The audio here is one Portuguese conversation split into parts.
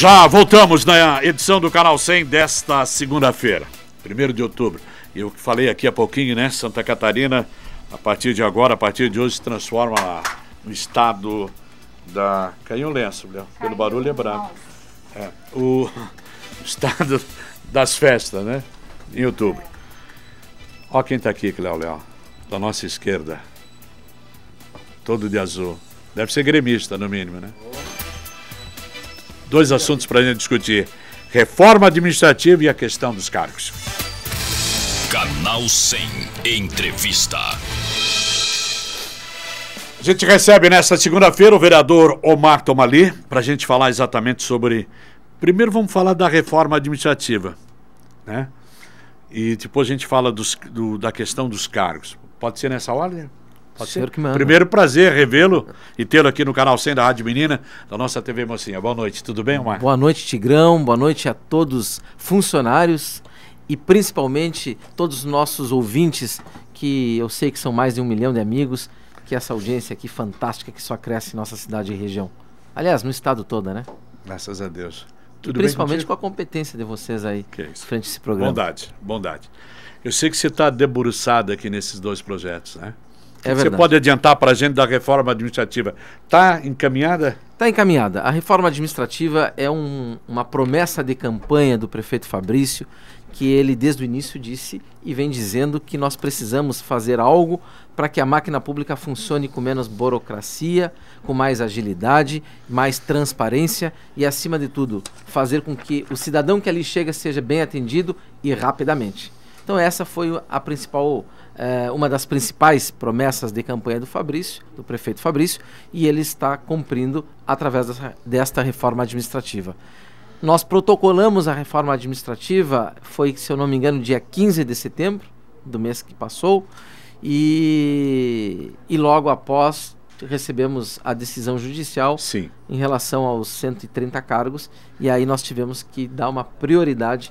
já voltamos na edição do Canal 100 desta segunda-feira, 1 de outubro. E eu falei aqui há pouquinho, né? Santa Catarina, a partir de agora, a partir de hoje, se transforma no estado da. Caiu um lenço, Léo. Pelo barulho é brabo. É, o estado das festas, né? Em outubro. Ó quem tá aqui, Cléo Léo. Da nossa esquerda. Todo de azul. Deve ser gremista, no mínimo, né? dois assuntos para a gente discutir: reforma administrativa e a questão dos cargos. Canal 100 Entrevista. A gente recebe nesta segunda-feira o vereador Omar Tomali para a gente falar exatamente sobre. Primeiro vamos falar da reforma administrativa, né? E depois a gente fala dos, do, da questão dos cargos. Pode ser nessa ordem? Pode ser que manda. Primeiro prazer revê-lo e tê-lo aqui no canal 100 da Rádio Menina, da nossa TV Mocinha. Boa noite, tudo bem, Omar? Boa noite, Tigrão. Boa noite a todos funcionários e principalmente todos os nossos ouvintes, que eu sei que são mais de um milhão de amigos, que essa audiência aqui fantástica que só cresce em nossa cidade e região. Aliás, no estado todo, né? Graças a Deus. Tudo e principalmente com a competência de vocês aí, que é frente a esse programa. Bondade, bondade. Eu sei que você está debruçado aqui nesses dois projetos, né? É Você pode adiantar para a gente da reforma administrativa? Está encaminhada? Está encaminhada. A reforma administrativa é um, uma promessa de campanha do prefeito Fabrício, que ele desde o início disse e vem dizendo que nós precisamos fazer algo para que a máquina pública funcione com menos burocracia, com mais agilidade, mais transparência e, acima de tudo, fazer com que o cidadão que ali chega seja bem atendido e rapidamente. Então, essa foi a principal é, uma das principais promessas de campanha do Fabrício, do prefeito Fabrício, e ele está cumprindo através dessa, desta reforma administrativa. Nós protocolamos a reforma administrativa, foi, se eu não me engano, dia 15 de setembro do mês que passou, e, e logo após recebemos a decisão judicial Sim. em relação aos 130 cargos, e aí nós tivemos que dar uma prioridade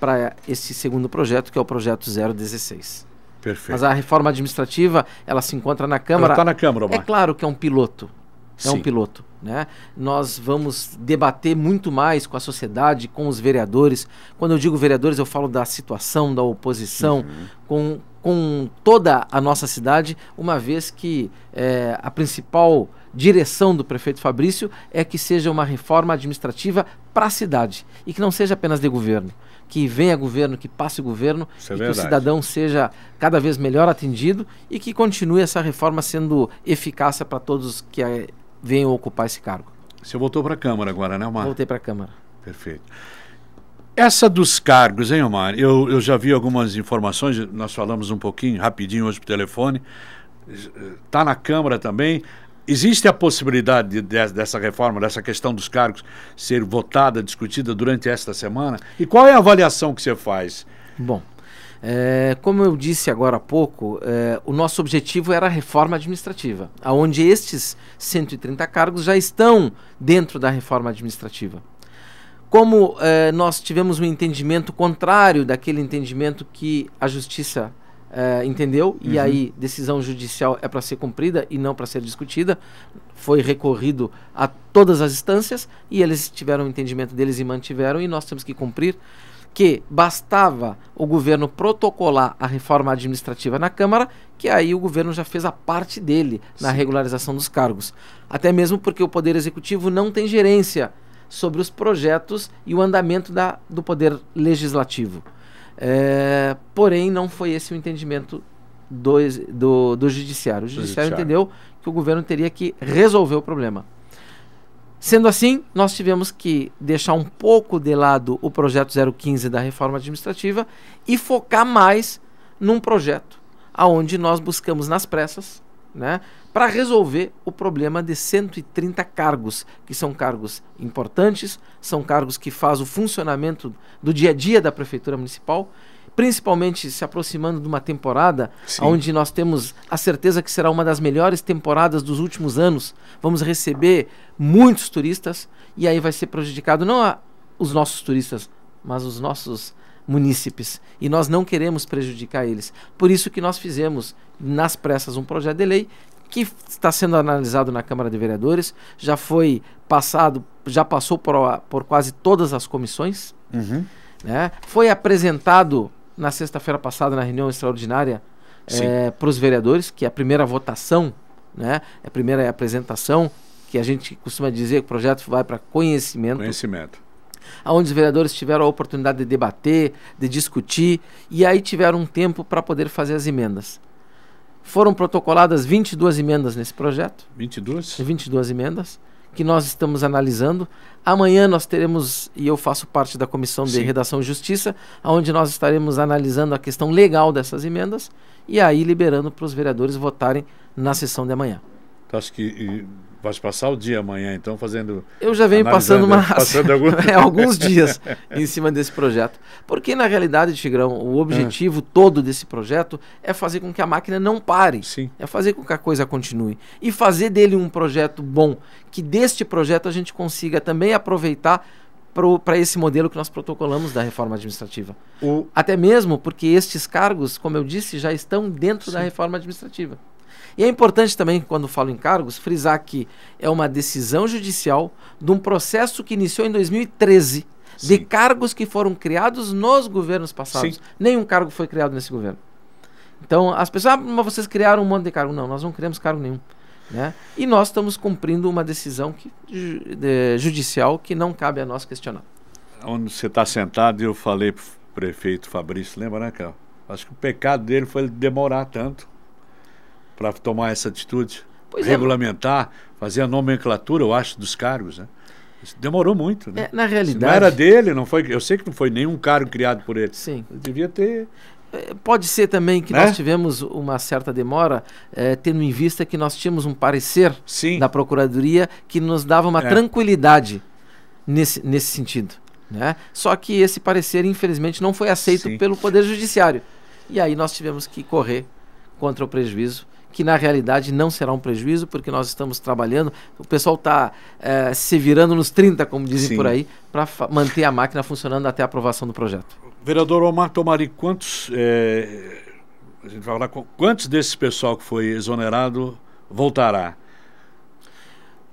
para esse segundo projeto, que é o projeto 016. Perfeito. Mas a reforma administrativa, ela se encontra na Câmara. Está na Câmara, Omar. É claro que é um piloto. É Sim. um piloto. Né? Nós vamos debater muito mais com a sociedade, com os vereadores. Quando eu digo vereadores, eu falo da situação, da oposição, uhum. com, com toda a nossa cidade, uma vez que é, a principal direção do prefeito Fabrício é que seja uma reforma administrativa para a cidade e que não seja apenas de governo que venha governo, que passe governo, é e que o cidadão seja cada vez melhor atendido e que continue essa reforma sendo eficaz para todos que é, venham ocupar esse cargo. Você voltou para a Câmara agora, né, Omar? Voltei para a Câmara. Perfeito. Essa dos cargos, hein, Omar? Eu, eu já vi algumas informações, nós falamos um pouquinho, rapidinho hoje por telefone. Está eh, na Câmara também existe a possibilidade de, de, dessa reforma, dessa questão dos cargos, ser votada, discutida durante esta semana? E qual é a avaliação que você faz? Bom, é, como eu disse agora há pouco, é, o nosso objetivo era a reforma administrativa, aonde estes 130 cargos já estão dentro da reforma administrativa. Como é, nós tivemos um entendimento contrário daquele entendimento que a Justiça é, entendeu? Uhum. E aí decisão judicial é para ser cumprida e não para ser discutida. Foi recorrido a todas as instâncias e eles tiveram o entendimento deles e mantiveram e nós temos que cumprir que bastava o governo protocolar a reforma administrativa na Câmara, que aí o governo já fez a parte dele na Sim. regularização dos cargos. Até mesmo porque o Poder Executivo não tem gerência sobre os projetos e o andamento da, do Poder Legislativo. É, porém, não foi esse o entendimento do, do, do judiciário. O judiciário, entendeu que o governo teria que resolver o problema. Sendo assim, nós tivemos que deixar um pouco de lado o projeto 015 da reforma administrativa e focar mais num projeto aonde nós buscamos nas pressas né, para resolver o problema de 130 cargos, que são cargos importantes, são cargos que fazem o funcionamento do dia a dia da Prefeitura Municipal, principalmente se aproximando de uma temporada Sim. onde nós temos a certeza que será uma das melhores temporadas dos últimos anos. Vamos receber muitos turistas e aí vai ser prejudicado não a, os nossos turistas, mas os nossos munícipes e nós não queremos prejudicar eles. Por isso que nós fizemos nas pressas um projeto de lei que está sendo analisado na Câmara de Vereadores, já foi passado, já passou por, por quase todas as comissões, uhum. né? foi apresentado na sexta-feira passada na reunião extraordinária é, eh, para os vereadores, que é a primeira votação, né? É a primeira apresentação, que a gente costuma dizer que o projeto vai para conhecimento. Conhecimento onde os vereadores tiveram a oportunidade de debater, de discutir, e aí tiveram um tempo para poder fazer as emendas. Foram protocoladas 22 emendas nesse projeto. 22? 22 emendas que nós estamos analisando. Amanhã nós teremos, e eu faço parte da comissão de Sim. redação e justiça, onde nós estaremos analisando a questão legal dessas emendas e aí liberando para os vereadores votarem na sessão de amanhã. Acho que Vai passar o dia amanhã, então, fazendo. Eu já venho passando, uma, passando é, alguns dias em cima desse projeto. Porque, na realidade, Tigrão, o ah. objetivo todo desse projeto é fazer com que a máquina não pare. Sim. É fazer com que a coisa continue. E fazer dele um projeto bom. Que deste projeto a gente consiga também aproveitar para esse modelo que nós protocolamos da reforma administrativa. O... Até mesmo porque estes cargos, como eu disse, já estão dentro Sim. da reforma administrativa. E é importante também, quando falo em cargos, frisar que é uma decisão judicial de um processo que iniciou em 2013 Sim. de cargos que foram criados nos governos passados. Sim. Nenhum cargo foi criado nesse governo. Então, as pessoas, ah, mas vocês criaram um monte de cargo. Não, nós não criamos cargo nenhum. Né? E nós estamos cumprindo uma decisão que, de, judicial que não cabe a nós questionar. Onde você está sentado, eu falei para o prefeito Fabrício, lembra, né, Carl? Acho que o pecado dele foi ele demorar tanto para tomar essa atitude, pois é. regulamentar, é. fazer a nomenclatura, eu acho, dos cargos, né? Isso demorou muito, né? É, na realidade. não era dele, não foi. Eu sei que não foi nenhum cargo criado por ele. Sim. Ele devia ter é, Pode ser também que né? nós tivemos uma certa demora, é, tendo em vista que nós tínhamos um parecer Sim. da Procuradoria que nos dava uma é. tranquilidade nesse, nesse sentido. Né? Só que esse parecer, infelizmente, não foi aceito Sim. pelo Poder Judiciário. E aí nós tivemos que correr contra o prejuízo que na realidade não será um prejuízo, porque nós estamos trabalhando, o pessoal está é, eh, se virando nos 30, como dizem Sim. por aí, para manter a máquina funcionando até a aprovação do projeto. Vereador Omar Tomari, quantos, é, a gente vai falar, quantos desse pessoal que foi exonerado voltará?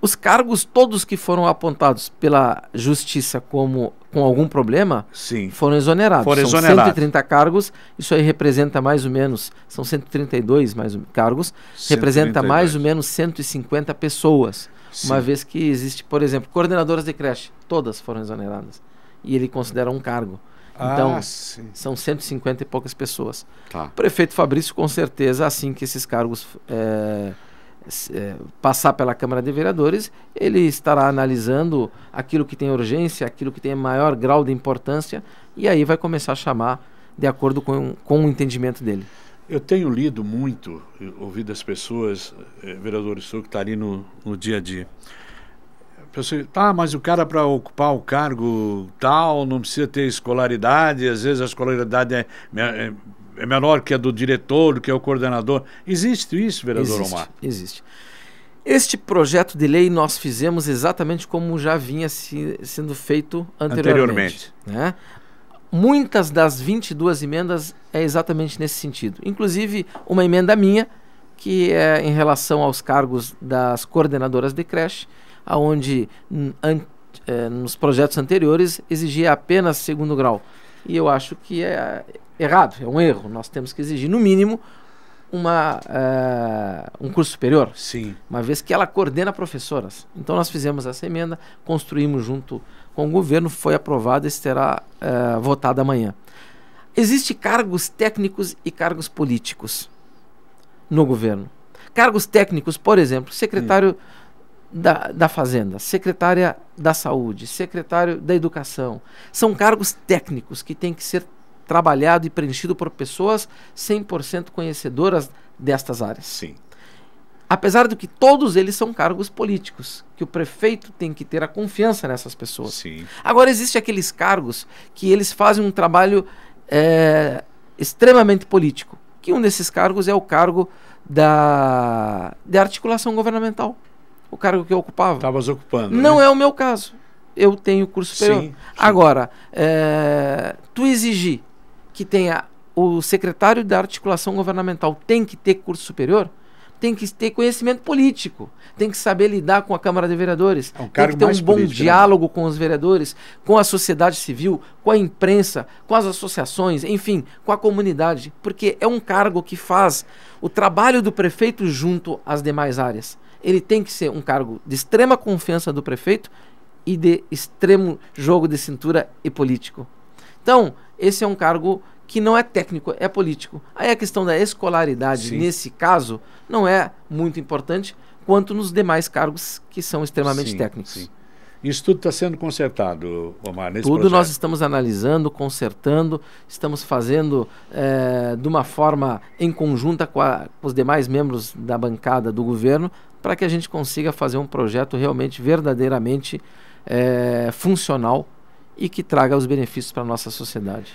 os cargos todos que foram apontados pela justiça como com algum problema Sim. foram exonerados. Foram exonerados. São 130 cargos, isso aí representa mais ou menos, são 132 mais ou, cargos, 132. representa mais ou menos 150 pessoas. Sim. Uma vez que existe, por exemplo, coordenadoras de creche, todas foram exoneradas. E ele considera um cargo. Ah, então, ah, são 150 e poucas pessoas. Tá. O prefeito Fabrício, com certeza, assim que esses cargos. É, é, passar pela Câmara de Vereadores, ele estará analisando aquilo que tem urgência, aquilo que tem maior grau de importância, e aí vai começar a chamar de acordo com, com o entendimento dele. Eu tenho lido muito, ouvido as pessoas, eh, é, vereador Sul, que está ali no, no dia a dia. Pessoa, tá, mas o cara para ocupar o cargo tal não precisa ter escolaridade, às vezes a escolaridade é, é é menor que a é do diretor, do que é o coordenador. Existe isso, vereador existe, Omar? Existe. Este projeto de lei nós fizemos exatamente como já vinha se, sendo feito anteriormente. anteriormente. Né? Muitas das 22 emendas é exatamente nesse sentido. Inclusive, uma emenda minha, que é em relação aos cargos das coordenadoras de creche, aonde an, eh, nos projetos anteriores exigia apenas segundo grau. E eu acho que é, errado, é um erro. Nós temos que exigir, no mínimo, uma, uh, um curso superior. Sim. Uma vez que ela coordena professoras. Então nós fizemos essa emenda, construímos junto com o governo, foi aprovada e será uh, votada amanhã. Existem cargos técnicos e cargos políticos no governo. Cargos técnicos, por exemplo, secretário hum. da, da Fazenda, secretária da Saúde, secretário da Educação. São cargos técnicos que têm que ser trabalhado e preenchido por pessoas 100% conhecedoras destas áreas. Sim. Apesar do que todos eles são cargos políticos, que o prefeito tem que ter a confiança nessas pessoas. Sim. Agora, existem aqueles cargos que eles fazem um trabalho é, extremamente político, que um desses cargos é o cargo da de articulação governamental, o cargo que eu ocupava. Estavas ocupando. Né? Não né? é o meu caso eu tenho curso superior. Sim, sim. Agora, é, tu exigir que tenha o secretário da articulação governamental tem que ter curso superior, tem que ter conhecimento político, tem que saber lidar com a Câmara de Vereadores, é um tem que ter um bom político, né? diálogo né? com os vereadores, com a sociedade civil, com a imprensa, com as associações, enfim, com a comunidade, porque é um cargo que faz o trabalho do prefeito junto às demais áreas. Ele tem que ser um cargo de extrema confiança do prefeito e de extremo jogo de cintura e político. Então, esse é um cargo que não é técnico, é político. Aí a questão da escolaridade, Sim. nesse caso, não é muito importante quanto nos demais cargos que são extremamente sim, técnicos. Sim. Isso tudo está sendo consertado, Omar, nesse Tudo projeto. nós estamos analisando, consertando, estamos fazendo é, de uma forma em conjunta com, a, com os demais membros da bancada do governo para que a gente consiga fazer um projeto realmente, verdadeiramente é, funcional e que traga os benefícios para a nossa sociedade.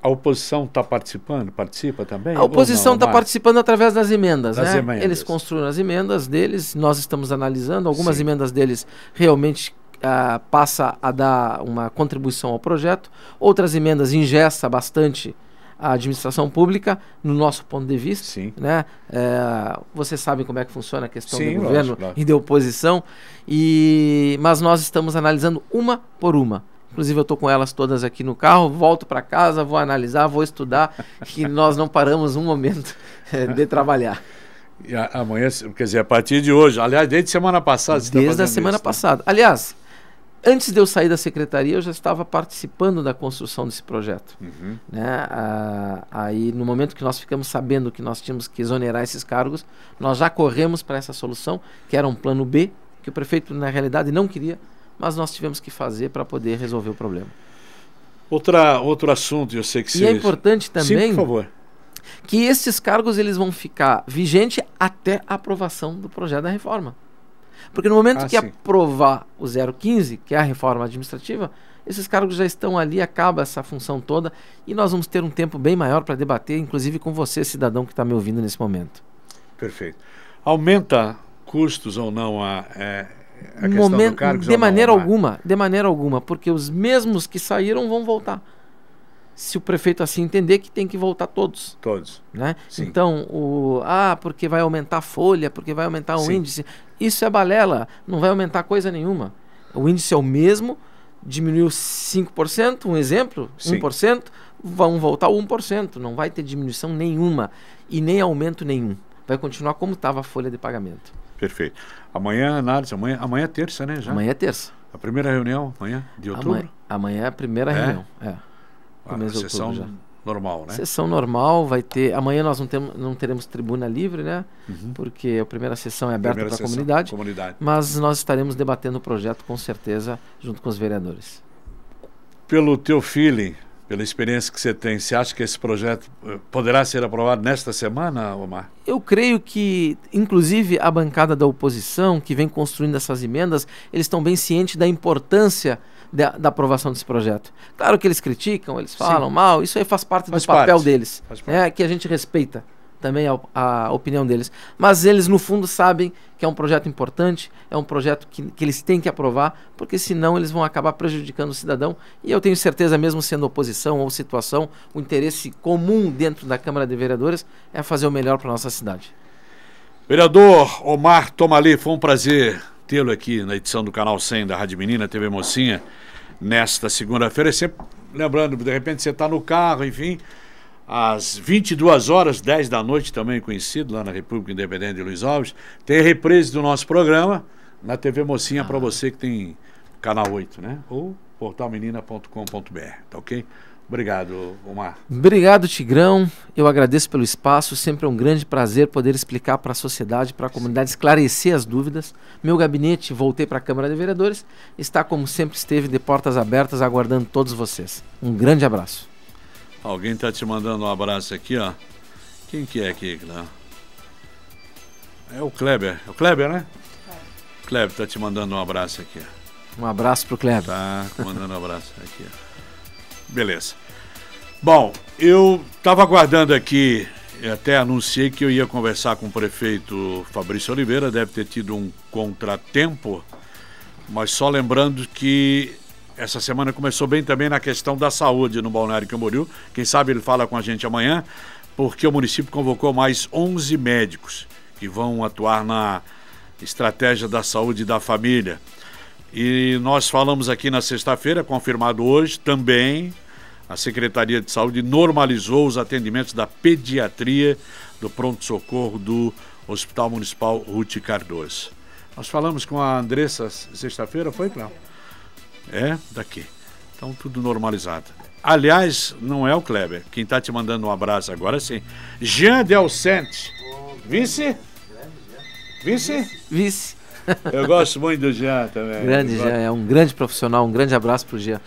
A oposição está participando? Participa também? A oposição está participando através das emendas, das né? Emendas. Eles construíram as emendas deles, nós estamos analisando. Algumas Sim. emendas deles realmente uh, passa a dar uma contribuição ao projeto, outras emendas ingessa bastante a administração pública, no nosso ponto de vista. Sim. Né? É, vocês sabem como é que funciona a questão Sim, do governo lógico, lógico. e da oposição, e, mas nós estamos analisando uma por uma. Inclusive eu estou com elas todas aqui no carro, volto para casa, vou analisar, vou estudar e nós não paramos um momento eh, de trabalhar. E amanhã, quer dizer, a partir de hoje, aliás, desde semana passada. Você tá desde tá a semana isso, né? passada. Né? Aliás, antes de eu sair da secretaria, eu já estava participando da construção desse projeto. Uhum. Né? Ah, aí, no momento que nós ficamos sabendo que nós tínhamos que exonerar esses cargos, nós já corremos para essa solução, que era um plano B, que o prefeito, na realidade, não queria mas nós tivemos que fazer para poder resolver o problema. Outra, outro assunto, eu sei que você... E é importante também... Sim, por favor. Que esses cargos eles vão ficar vigentes até a aprovação do projeto da reforma. Porque no momento ah, que sim. aprovar o 015, que é a reforma administrativa, esses cargos já estão ali, acaba essa função toda e nós vamos ter um tempo bem maior para debater, inclusive com você, cidadão que está me ouvindo nesse momento. Perfeito. Aumenta custos ou não a, é, a momento, cargo, de maneira alguma, de maneira alguma, porque os mesmos que saíram vão voltar. Se o prefeito assim entender que tem que voltar todos. Todos. Né? Então, o ah, porque vai aumentar a folha, porque vai aumentar o Sim. índice. Isso é balela, não vai aumentar coisa nenhuma. O índice é o mesmo, diminuiu 5%, um exemplo, Sim. 1%, vão voltar 1%, não vai ter diminuição nenhuma e nem aumento nenhum vai continuar como estava a folha de pagamento. Perfeito. Amanhã análise, amanhã, amanhã é terça, né? Já? Amanhã é terça. A primeira reunião, amanhã, de outubro? Amanhã, amanhã é a primeira é? reunião, é. A ah, sessão outubro, normal, né? Sessão normal, vai ter. Amanhã nós não, temos, não teremos tribuna livre, né? Uhum. Porque a primeira sessão é aberta para a comunidade, comunidade. Mas nós estaremos debatendo o projeto com certeza junto com os vereadores. Pelo teu feeling, pela experiência que você tem, você acha que esse projeto eh, poderá ser aprovado nesta semana, Omar? Eu creio que, inclusive, a bancada da oposição, que vem construindo essas emendas, eles estão bem cientes da importância da, da, aprovação desse projeto. Claro que eles criticam, eles falam Sim. mal, isso aí faz parte faz do parte. papel deles, né, que a gente respeita também a, a, opinião deles. Mas eles, no fundo, sabem que é um projeto importante, é um projeto que, que eles têm que aprovar, porque senão eles vão acabar prejudicando o cidadão. E eu tenho certeza, mesmo sendo oposição ou situação, o interesse comum dentro da Câmara de Vereadores é fazer o melhor para a nossa cidade. Vereador Omar Tomali, foi um prazer tê-lo aqui na edição do Canal 100 da Rádio Menina, TV Mocinha, nesta segunda-feira. Sempre lembrando, de repente você está no carro, enfim às 22 horas, 10 da noite, também conhecido, lá na República Independente de Luiz Alves. Tem a reprise do nosso programa na TV Mocinha ah. para você que tem canal 8, né? Ou portalmenina.com.br, tá ok? Obrigado, Omar. Obrigado, Tigrão. Eu agradeço pelo espaço. Sempre é um grande prazer poder explicar para a sociedade, para a comunidade, esclarecer as dúvidas. Meu gabinete, voltei para a Câmara de Vereadores, está, como sempre esteve, de portas abertas, aguardando todos vocês. Um grande abraço. Alguém tá te mandando um abraço aqui, ó. Quem que é aqui, Clá? É o Kleber. É o Kleber, né? É. Kleber tá te mandando um abraço aqui. Um abraço pro Kleber. Tá mandando um abraço aqui. Ó. Beleza. Bom, eu estava aguardando aqui, até anunciei que eu ia conversar com o prefeito Fabrício Oliveira, deve ter tido um contratempo, mas só lembrando que essa semana começou bem também na questão da saúde no Balneário Camboriú. Quem sabe ele fala com a gente amanhã, porque o município convocou mais 11 médicos que vão atuar na estratégia da saúde da família. E nós falamos aqui na sexta-feira, confirmado hoje também, a Secretaria de Saúde normalizou os atendimentos da pediatria do pronto-socorro do Hospital Municipal Ruth Cardoso. Nós falamos com a Andressa sexta-feira, foi, Cláudio? É daqui. Então tudo normalizado. Aliás, não é o Kleber. Quem está te mandando um abraço agora é sim. Jean Delcente. Vice? Vice? Vice. Eu gosto muito do Jean também. Grande Jean, é um grande profissional. Um grande abraço para o Jean.